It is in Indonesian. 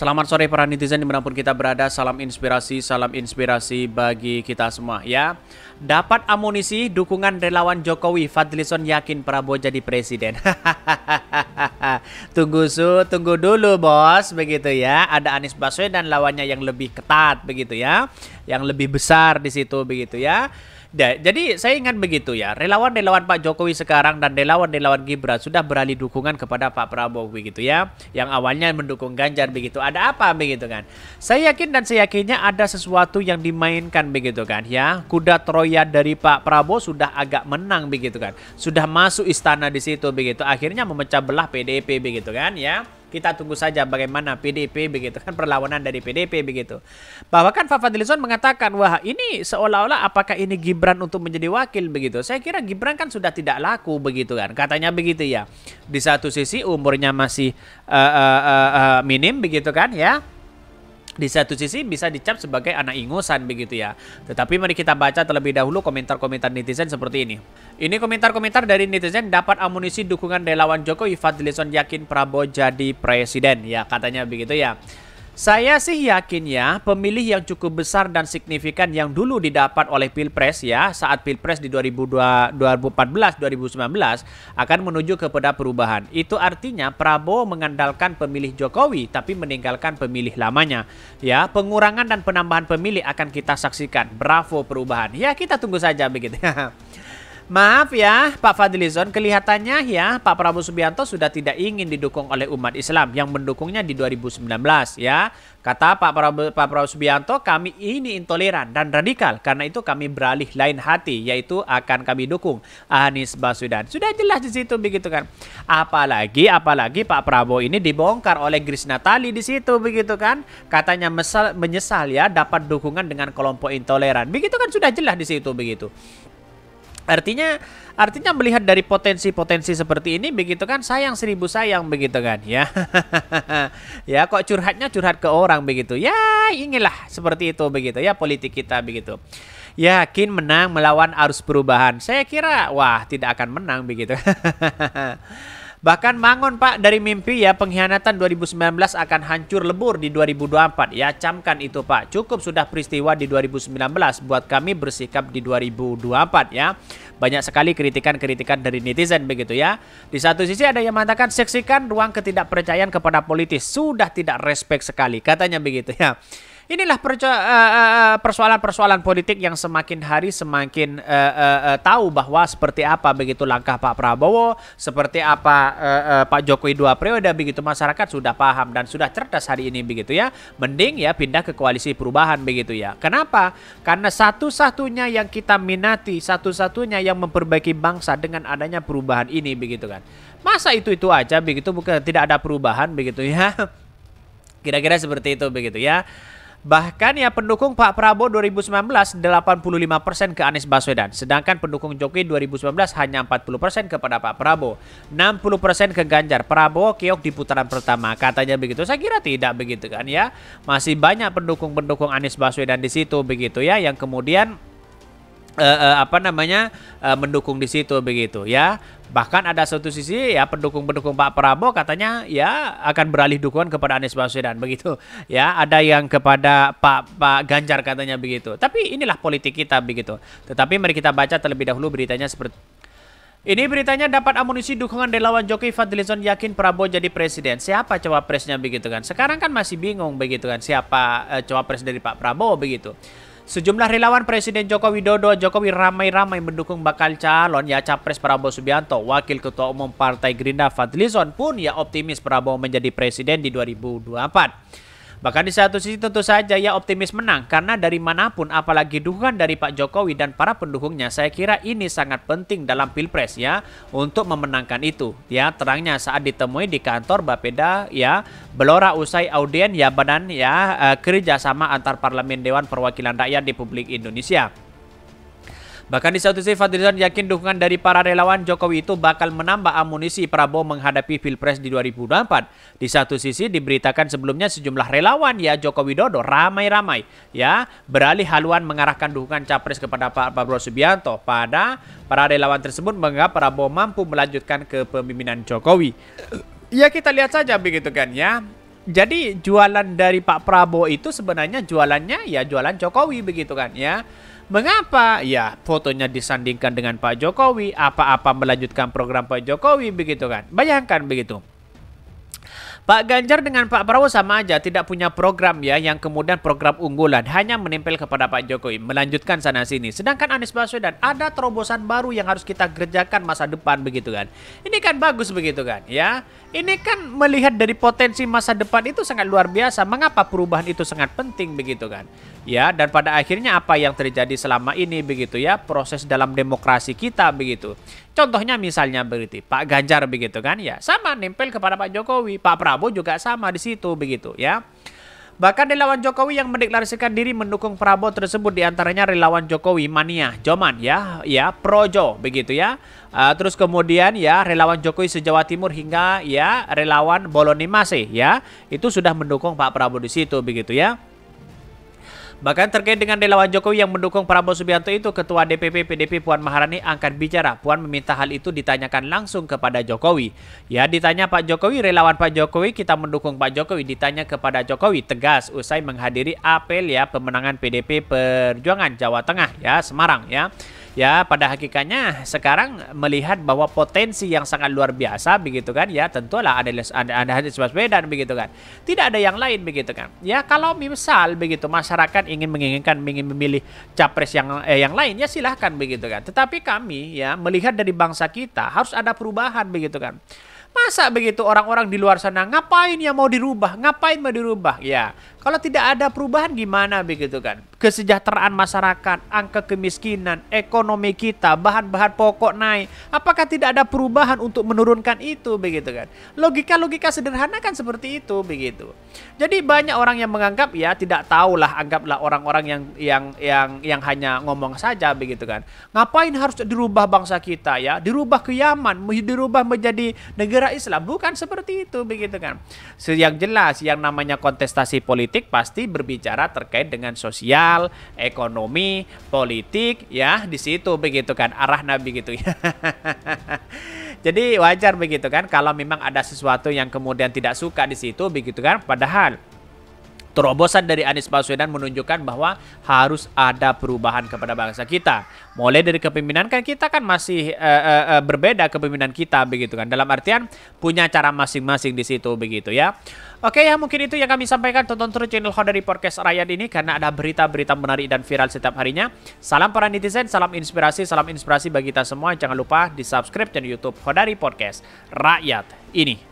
Selamat sore para netizen dimanapun kita berada. Salam inspirasi, salam inspirasi bagi kita semua ya. Dapat amunisi dukungan relawan Jokowi, Fadlison yakin Prabowo jadi presiden. tunggu su, tunggu dulu bos, begitu ya. Ada Anies Baswedan lawannya yang lebih ketat, begitu ya, yang lebih besar di situ, begitu ya jadi saya ingat begitu ya. Relawan-relawan Pak Jokowi sekarang dan relawan-relawan Gibran sudah beralih dukungan kepada Pak Prabowo begitu ya. Yang awalnya mendukung Ganjar begitu. Ada apa begitu kan? Saya yakin dan saya yakinnya ada sesuatu yang dimainkan begitu kan ya. Kuda Troya dari Pak Prabowo sudah agak menang begitu kan. Sudah masuk istana di situ begitu. Akhirnya memecah belah PDIP begitu kan ya. Kita tunggu saja bagaimana PDP begitu kan perlawanan dari PDP begitu. Bahwa kan Pak mengatakan wah ini seolah-olah apakah ini Gibran untuk menjadi wakil begitu. Saya kira Gibran kan sudah tidak laku begitu kan. Katanya begitu ya. Di satu sisi umurnya masih uh, uh, uh, minim begitu kan ya di satu sisi bisa dicap sebagai anak ingusan begitu ya. Tetapi mari kita baca terlebih dahulu komentar-komentar netizen seperti ini. Ini komentar-komentar dari netizen dapat amunisi dukungan relawan Jokowi Fadlison yakin Prabowo jadi presiden ya katanya begitu ya. Saya sih yakin ya, pemilih yang cukup besar dan signifikan yang dulu didapat oleh Pilpres ya, saat Pilpres di 2014-2019 akan menuju kepada perubahan. Itu artinya Prabowo mengandalkan pemilih Jokowi tapi meninggalkan pemilih lamanya. Ya, pengurangan dan penambahan pemilih akan kita saksikan. Bravo perubahan. Ya, kita tunggu saja begitu. Maaf ya, Pak Fadlizon, kelihatannya ya Pak Prabowo Subianto sudah tidak ingin didukung oleh umat Islam yang mendukungnya di 2019 ya. Kata Pak Prabowo, Pak Prabowo Subianto, kami ini intoleran dan radikal. Karena itu kami beralih lain hati, yaitu akan kami dukung Anies Baswedan. Sudah jelas di situ begitu kan. Apalagi, apalagi Pak Prabowo ini dibongkar oleh Grace Natali di situ begitu kan. Katanya mesal, menyesal ya dapat dukungan dengan kelompok intoleran. Begitu kan sudah jelas di situ begitu. Artinya artinya melihat dari potensi-potensi seperti ini begitu kan sayang seribu sayang begitu kan ya. ya kok curhatnya curhat ke orang begitu. Ya inilah seperti itu begitu ya politik kita begitu. Yakin menang melawan arus perubahan. Saya kira wah tidak akan menang begitu. Bahkan Mangon Pak dari mimpi ya pengkhianatan 2019 akan hancur lebur di 2024. Ya camkan itu Pak. Cukup sudah peristiwa di 2019 buat kami bersikap di 2024 ya. Banyak sekali kritikan-kritikan dari netizen begitu ya. Di satu sisi ada yang mengatakan seksikan ruang ketidakpercayaan kepada politis. Sudah tidak respect sekali katanya begitu ya inilah eh, eh, eh, persoalan-persoalan politik yang semakin hari semakin uh, uh, uh, tahu bahwa seperti apa begitu langkah Pak Prabowo, seperti apa uh, uh, Pak Jokowi dua periode begitu masyarakat sudah paham dan sudah cerdas hari ini begitu ya. Mending ya pindah ke koalisi perubahan begitu ya. Kenapa? Karena satu-satunya yang kita minati, satu-satunya yang memperbaiki bangsa dengan adanya perubahan ini begitu kan. Masa itu-itu aja begitu bukan tidak ada perubahan begitu ya. Kira-kira seperti itu begitu ya. Bahkan ya pendukung Pak Prabowo 2019 85% ke Anies Baswedan, sedangkan pendukung Jokowi 2019 hanya 40% kepada Pak Prabowo, 60% ke Ganjar. Prabowo keok di putaran pertama, katanya begitu. Saya kira tidak begitu kan ya. Masih banyak pendukung-pendukung Anies Baswedan di situ begitu ya yang kemudian uh, uh, apa namanya uh, mendukung di situ begitu ya Bahkan ada satu sisi ya pendukung-pendukung Pak Prabowo katanya ya akan beralih dukungan kepada Anies Baswedan begitu. Ya, ada yang kepada Pak Pak Ganjar katanya begitu. Tapi inilah politik kita begitu. Tetapi mari kita baca terlebih dahulu beritanya seperti ini beritanya dapat amunisi dukungan relawan Jokowi Fadlizon yakin Prabowo jadi presiden. Siapa cawapresnya begitu kan? Sekarang kan masih bingung begitu kan siapa eh, cawapres dari Pak Prabowo begitu. Sejumlah relawan Presiden Joko Widodo, Jokowi ramai-ramai mendukung bakal calon ya Capres Prabowo Subianto. Wakil Ketua Umum Partai Gerindra Fadlizon pun ya optimis Prabowo menjadi presiden di 2024. Bahkan di satu sisi tentu saja ia optimis menang karena dari manapun apalagi dukungan dari Pak Jokowi dan para pendukungnya saya kira ini sangat penting dalam Pilpres ya untuk memenangkan itu. Ya terangnya saat ditemui di kantor Bapeda ya Belora usai audien ya badan eh, ya kerjasama antar parlemen Dewan Perwakilan Rakyat di Publik Indonesia. Bahkan di satu sisi Fadlizon yakin dukungan dari para relawan Jokowi itu bakal menambah amunisi Prabowo menghadapi Pilpres di 2024. Di satu sisi diberitakan sebelumnya sejumlah relawan ya Jokowi Dodo ramai-ramai ya beralih haluan mengarahkan dukungan capres kepada Pak Prabowo Subianto pada para relawan tersebut menganggap Prabowo mampu melanjutkan kepemimpinan Jokowi. Ya kita lihat saja begitu kan ya jadi jualan dari Pak Prabowo itu sebenarnya jualannya ya jualan Jokowi begitu kan ya. Mengapa? Ya, fotonya disandingkan dengan Pak Jokowi, apa-apa melanjutkan program Pak Jokowi begitu kan. Bayangkan begitu. Pak Ganjar dengan Pak Prabowo sama aja tidak punya program ya yang kemudian program unggulan hanya menempel kepada Pak Jokowi melanjutkan sana sini. Sedangkan Anies Baswedan ada terobosan baru yang harus kita kerjakan masa depan begitu kan. Ini kan bagus begitu kan ya. Ini kan melihat dari potensi masa depan itu sangat luar biasa. Mengapa perubahan itu sangat penting begitu kan? Ya, dan pada akhirnya apa yang terjadi selama ini begitu ya, proses dalam demokrasi kita begitu. Contohnya misalnya berarti Pak Ganjar begitu kan ya, sama nempel kepada Pak Jokowi, Pak Prabowo Prabowo juga sama di situ begitu ya. Bahkan relawan Jokowi yang mendeklarasikan diri mendukung Prabowo tersebut diantaranya relawan Jokowi Mania, Joman ya, ya Projo begitu ya. Uh, terus kemudian ya relawan Jokowi sejawa timur hingga ya relawan Bolonimase ya itu sudah mendukung Pak Prabowo di situ begitu ya. Bahkan terkait dengan relawan Jokowi yang mendukung Prabowo Subianto itu, Ketua DPP PDP Puan Maharani angkat bicara. Puan meminta hal itu ditanyakan langsung kepada Jokowi. Ya, ditanya Pak Jokowi, relawan Pak Jokowi, kita mendukung Pak Jokowi. Ditanya kepada Jokowi, tegas usai menghadiri apel ya pemenangan PDP Perjuangan Jawa Tengah ya, Semarang ya ya pada hakikatnya sekarang melihat bahwa potensi yang sangat luar biasa begitu kan ya tentulah ada ada, ada Anies Baswedan begitu kan tidak ada yang lain begitu kan ya kalau misal begitu masyarakat ingin menginginkan ingin memilih capres yang eh, yang lain ya silahkan begitu kan tetapi kami ya melihat dari bangsa kita harus ada perubahan begitu kan Masa begitu orang-orang di luar sana ngapain yang mau dirubah? Ngapain mau dirubah? Ya, kalau tidak ada perubahan gimana begitu kan? Kesejahteraan masyarakat, angka kemiskinan, ekonomi kita, bahan-bahan pokok naik. Apakah tidak ada perubahan untuk menurunkan itu begitu kan? Logika-logika sederhana kan seperti itu begitu. Jadi banyak orang yang menganggap ya tidak tahulah anggaplah orang-orang yang yang yang yang hanya ngomong saja begitu kan. Ngapain harus dirubah bangsa kita ya? Dirubah ke Yaman, dirubah menjadi negara bendera Islam bukan seperti itu begitu kan yang jelas yang namanya kontestasi politik pasti berbicara terkait dengan sosial ekonomi politik ya di situ begitu kan arah Nabi gitu ya jadi wajar begitu kan kalau memang ada sesuatu yang kemudian tidak suka di situ begitu kan padahal Terobosan dari Anies Baswedan menunjukkan bahwa harus ada perubahan kepada bangsa kita. Mulai dari kepemimpinan kan kita kan masih uh, uh, uh, berbeda kepemimpinan kita begitu kan. Dalam artian punya cara masing-masing di situ begitu ya. Oke ya mungkin itu yang kami sampaikan tonton terus channel Honda dari podcast Rakyat ini karena ada berita-berita menarik dan viral setiap harinya. Salam para netizen, salam inspirasi, salam inspirasi bagi kita semua. Jangan lupa di subscribe channel YouTube di Podcast Rakyat ini.